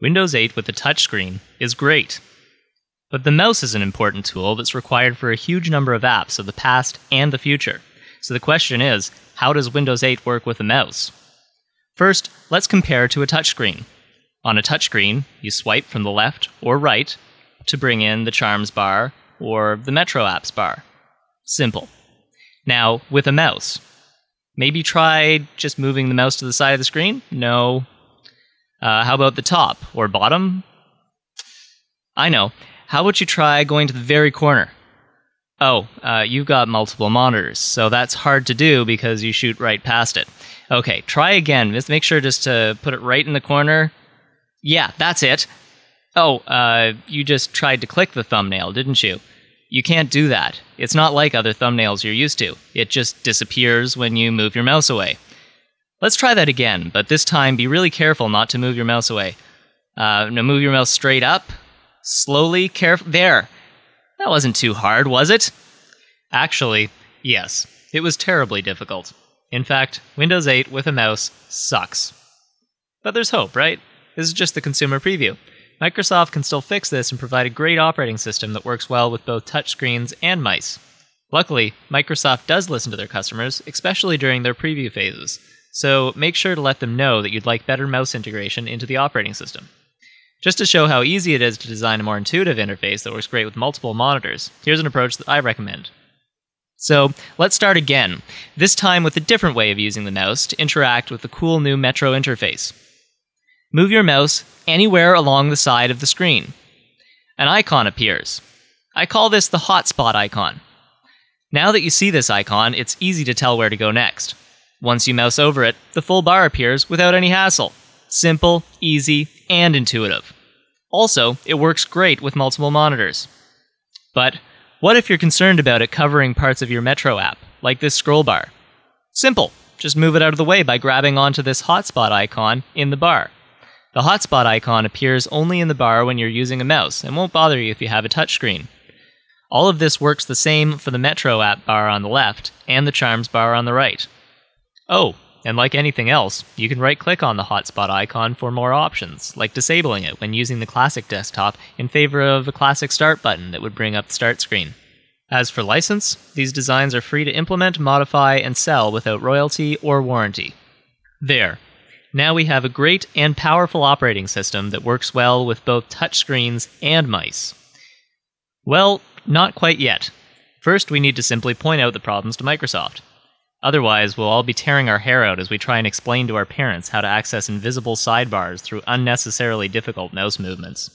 Windows 8 with a touchscreen is great. But the mouse is an important tool that's required for a huge number of apps of the past and the future. So the question is how does Windows 8 work with a mouse? First, let's compare to a touchscreen. On a touchscreen, you swipe from the left or right to bring in the Charms bar or the Metro Apps bar. Simple. Now, with a mouse, maybe try just moving the mouse to the side of the screen? No, uh, how about the top or bottom? I know. How about you try going to the very corner? Oh, uh, you've got multiple monitors, so that's hard to do because you shoot right past it. Okay, try again. Just make sure just to put it right in the corner. Yeah, that's it. Oh, uh, you just tried to click the thumbnail, didn't you? You can't do that. It's not like other thumbnails you're used to. It just disappears when you move your mouse away. Let's try that again, but this time be really careful not to move your mouse away. Uh, now move your mouse straight up, slowly, careful. There. That wasn't too hard, was it? Actually, yes. It was terribly difficult. In fact, Windows 8 with a mouse sucks. But there's hope, right? This is just the consumer preview. Microsoft can still fix this and provide a great operating system that works well with both touchscreens and mice. Luckily, Microsoft does listen to their customers, especially during their preview phases so make sure to let them know that you'd like better mouse integration into the operating system. Just to show how easy it is to design a more intuitive interface that works great with multiple monitors, here's an approach that I recommend. So let's start again, this time with a different way of using the mouse to interact with the cool new Metro interface. Move your mouse anywhere along the side of the screen. An icon appears. I call this the hotspot icon. Now that you see this icon, it's easy to tell where to go next. Once you mouse over it, the full bar appears without any hassle. Simple, easy, and intuitive. Also, it works great with multiple monitors. But what if you're concerned about it covering parts of your Metro app, like this scroll bar? Simple, just move it out of the way by grabbing onto this hotspot icon in the bar. The hotspot icon appears only in the bar when you're using a mouse and won't bother you if you have a touchscreen. All of this works the same for the Metro app bar on the left and the Charms bar on the right. Oh, and like anything else, you can right click on the hotspot icon for more options, like disabling it when using the classic desktop in favor of a classic start button that would bring up the start screen. As for license, these designs are free to implement, modify, and sell without royalty or warranty. There. Now we have a great and powerful operating system that works well with both touchscreens and mice. Well, not quite yet. First, we need to simply point out the problems to Microsoft. Otherwise, we'll all be tearing our hair out as we try and explain to our parents how to access invisible sidebars through unnecessarily difficult mouse movements.